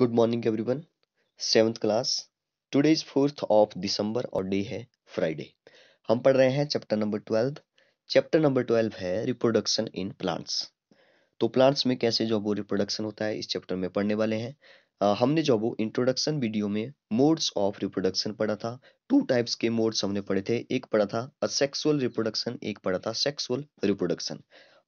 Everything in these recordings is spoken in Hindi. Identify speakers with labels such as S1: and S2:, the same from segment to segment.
S1: Good morning everyone seventh class today is fourth of December और डे है फ्राइडे हम पढ़ रहे हैं chapter number twelve chapter number twelve है रिप्रोडक्शन इन प्लांट्स तो प्लांट्स में कैसे जो वो रिप्रोडक्शन होता है इस चैप्टर में पढ़ने वाले हैं हमने जो वो इंट्रोडक्शन वीडियो में मोड्स ऑफ रिप्रोडक्शन पढ़ा था टू टाइप्स के मोड्स हमने पढ़े थे एक पढ़ा था असेक्सुअल रिप्रोडक्शन एक पढ़ा था सेक्सुअल रिप्रोडक्शन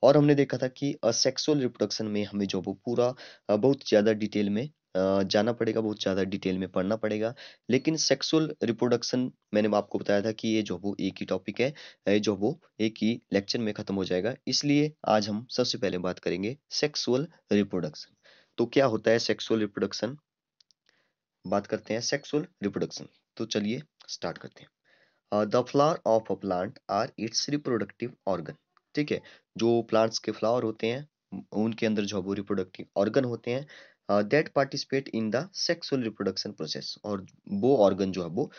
S1: और हमने देखा था कि असेक्सुअल रिप्रोडक्शन में हमें जो वो पूरा बहुत ज़्यादा डिटेल में जाना पड़ेगा बहुत ज़्यादा डिटेल में पढ़ना पड़ेगा लेकिन सेक्सुअल रिप्रोडक्शन मैंने आपको बताया था कि ये जो वो एक ही टॉपिक है ये जो वो एक ही लेक्चर में ख़त्म हो जाएगा इसलिए आज हम सबसे पहले बात करेंगे सेक्सुअल रिप्रोडक्शन तो क्या होता है सेक्सुअल रिप्रोडक्शन बात करते हैं सेक्सुअल रिप्रोडक्शन तो चलिए स्टार्ट करते हैं the flower of a plant are its reproductive organ ठीक है जो प्लांट्स के फ्लावर होते हैं उनके अंदर जो वो रिप्रोडक्टिव ऑर्गन होते हैं that participate in the sexual reproduction process और वो ऑर्गन जो है वो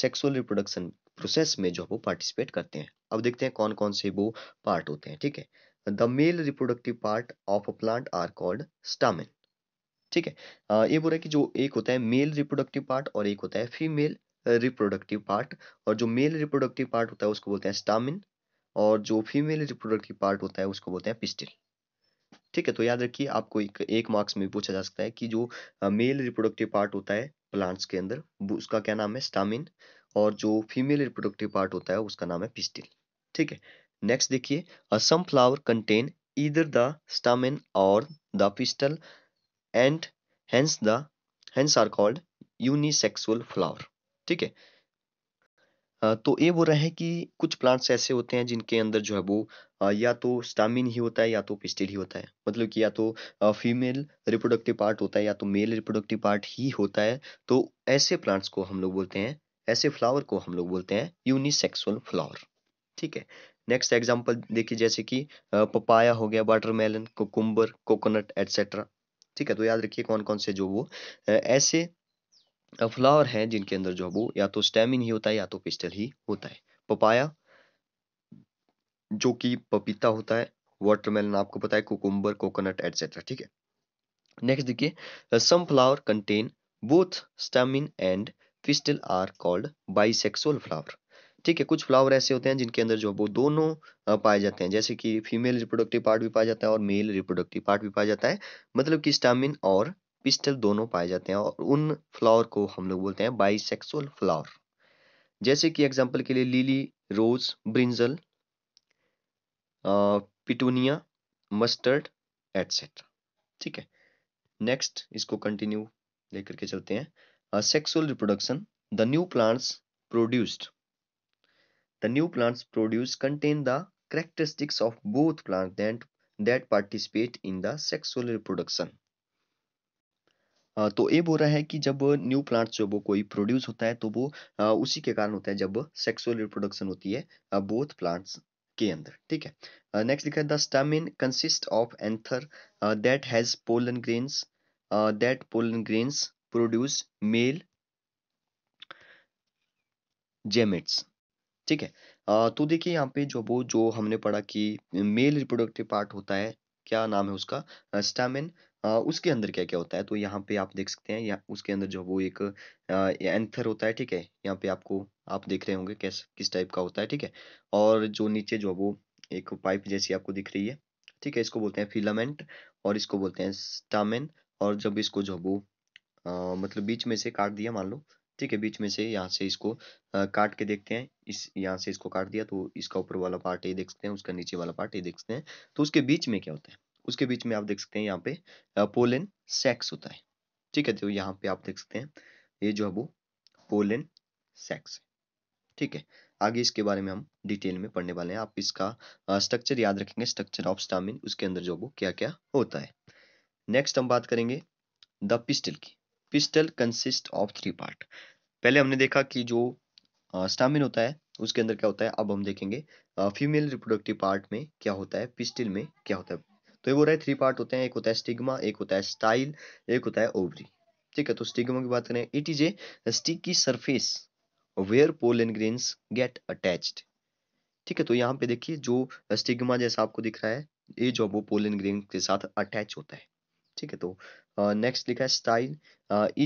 S1: सेक्सुअल रिप्रोडक्शन प्रोसेस में जो है वो पार्टिसिपेट करते हैं अब देखते हैं कौन कौन से वो पार्ट होते हैं ठीक है the male reproductive part of a plant are called stamen ठीक है uh, ये बोल है कि जो एक होता है मेल रिप्रोडक्टिव पार्ट और एक होता है फीमेल रिप्रोडक्टिव पार्ट और जो मेल रिप्रोडक्टिव पार्ट होता है उसको बोलते हैं स्टामिन और जो फीमेल रिप्रोडक्टिव पार्ट होता है उसको बोलते हैं पिस्टिल ठीक है तो याद रखिए आपको एक एक मार्क्स में पूछा जा सकता है कि जो मेल रिप्रोडक्टिव पार्ट होता है प्लांट्स के अंदर उसका क्या नाम है स्टामिन और जो फीमेल रिप्रोडक्टिव पार्ट होता है उसका नाम है पिस्टिल ठीक है नेक्स्ट देखिए असम फ्लावर कंटेन इधर द स्टामिन और the pistil and hence the hence are called unisexual flower ठीक है तो ये बोल रहे हैं कि कुछ प्लांट्स ऐसे होते हैं जिनके अंदर जो है वो या तो स्टामिन ही होता है या तो पिस्टिल ही होता है मतलब कि या तो फीमेल रिप्रोडक्टिव पार्ट होता है या तो मेल रिप्रोडक्टिव पार्ट ही होता है तो ऐसे प्लांट्स को हम लोग बोलते हैं ऐसे फ्लावर को हम लोग बोलते हैं यूनिसेक्सुअल फ्लावर ठीक है नेक्स्ट एग्जाम्पल देखिए जैसे कि पपाया हो गया वाटरमेलन कोकुम्बर कोकोनट एटसेट्रा ठीक है तो याद रखिए कौन कौन से जो वो ऐसे फ्लावर हैं जिनके अंदर जो है वो या तो स्टेमिन ही होता है या तो पिस्टल ही होता है पपाया जो कि पपीता होता है वाटरमेलन आपको पता है कोकुम्बर कोकोनट एटसेट्रा ठीक है नेक्स्ट देखिए some flower contain both stamen and pistil are called bisexual flower ठीक है कुछ फ्लावर ऐसे होते हैं जिनके अंदर जो है वो दोनों पाए जाते हैं जैसे कि फीमेल रिप्रोडक्टिव पार्ट भी पाया जाता है और मेल रिप्रोडक्टिव पार्ट भी पाया जाता है मतलब कि स्टामिन और पिस्टल दोनों पाए जाते हैं और उन फ्लावर को हम लोग बोलते हैं बाइसेक्सुअल फ्लावर जैसे कि एग्जाम्पल के लिए lily rose brinjal petunia mustard etcetera ठीक है नेक्स्ट इसको कंटिन्यू लेकर के चलते हैं sexual reproduction the new plants produced the new plants produce contain the characteristics of both plant that participate in the sexual reproduction तो ये बोल रहा है कि जब न्यू प्लांट्स जो वो कोई प्रोड्यूस होता है तो वो उसी के कारण होता है जब सेक्सुअल रिप्रोडक्शन होती है बोथ प्लांट्स के अंदर ठीक है नेक्स्ट लिखा है the stamen consist of anther that has pollen grains that pollen grains produce male gametes ठीक है तो देखिए यहाँ पे जो वो जो हमने पढ़ा कि मेल रिप्रोडक्टिव पार्ट होता है क्या नाम है उसका स्टामिन उसके अंदर क्या-क्या होता है? तो यहाँ पे आप देख सकते हैं या उसके अंदर जो वो एक एंथर होता है, ठीक है? यहाँ पे आपको आप देख रहे होंगे कैस किस टाइप का होता है, ठीक है? और जो नीचे जो वो एक पाइप जैसी आपको दिख रही है, ठीक है? इसको बोलते हैं फिलामेंट और इसको बोलते हैं स्टामेन और जब इसको जो वो मतलब बीच में से काट दिया मान लो, ठीक है? बीच में से यहाँ से इसको काट के देखते हैं, इस यहाँ से इसको काट दिया तो इसका ऊपर वाला पार्ट ये देख सकते हैं, उसका नीचे वाला पार्ट ये देख सकते हैं। तो उसके बीच में क्या होता है? उसके बीच में आप देख सकते हैं यहाँ पे पोलन सेक्स होता है ठीक है तो यहाँ पे आप देख सकते हैं ये जो है वो पोलन सेक्स ठीक है आगे इसके बारे में हम डिटेल में पढ़ने वाले हैं आप इसका स्ट्रक्चर याद रखेंगे स्ट्रक्चर ऑफ स्टामिन उसके अंदर जो वो क्या क्या होता है नेक्स्ट हम बात करेंगे द पिस्टल की pistil consist of three part पहले हमने देखा कि जो स्टामिन होता है उसके अंदर क्या होता है अब हम देखेंगे फीमेल रिप्रोडक्टिव पार्ट में क्या होता है पिस्टल में क्या होता है तो ये बोल रहा है थ्री पार्ट होते हैं एक होता है स्टिग्मा एक होता है स्टाइल एक होता है ओवरी ठीक है तो स्टिग्मा की बात करें it is a sticky surface where pollen grains get attached ठीक है तो यहाँ पे देखिए जो स्टिग्मा जैसा आपको दिख रहा है ये जो वो पोल एंड ग्रेन के साथ अटैच होता है ठीक है तो नेक्स्ट लिखा है style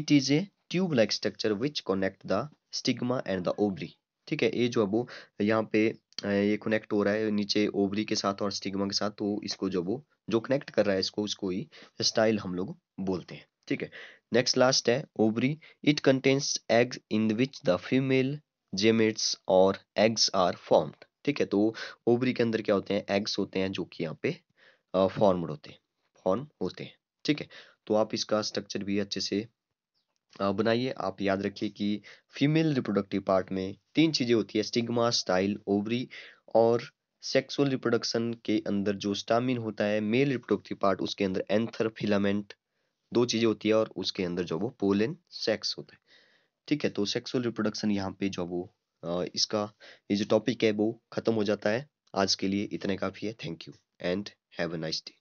S1: it is a tube like structure which connect the stigma and the ovary ठीक है ये जो अब वो यहाँ पे ये कनेक्ट हो रहा है नीचे ओबरी के साथ और स्टिग्मा के साथ तो इसको जो वो जो कनेक्ट कर रहा है इसको उसको ही स्टाइल हम लोग बोलते हैं ठीक है नेक्स्ट लास्ट है ovary it contains eggs in which the female gametes और एग्स आर फॉर्म्ड ठीक है तो ओवरी के अंदर क्या होते हैं एग्स होते हैं जो कि यहाँ पे फॉर्म्ड होते हैं फॉर्म होते हैं ठीक है तो आप इसका स्ट्रक्चर भी अच्छे से बनाइए आप याद रखिए कि फीमेल रिप्रोडक्टिव पार्ट में तीन चीज़ें होती है स्टिग्मा स्टाइल ओवरी और सेक्सुअल रिप्रोडक्शन के अंदर जो स्टामिन होता है मेल रिप्रोडक्टिव पार्ट उसके अंदर एंथर फिलामेंट दो चीज़ें होती है और उसके अंदर जो वो पोलन सेक्स होता है ठीक है तो सेक्सुअल रिप्रोडक्शन यहाँ पे जो वो इसका ये जो टॉपिक है वो ख़त्म हो जाता है आज के लिए इतने काफ़ी है thank you and have a nice day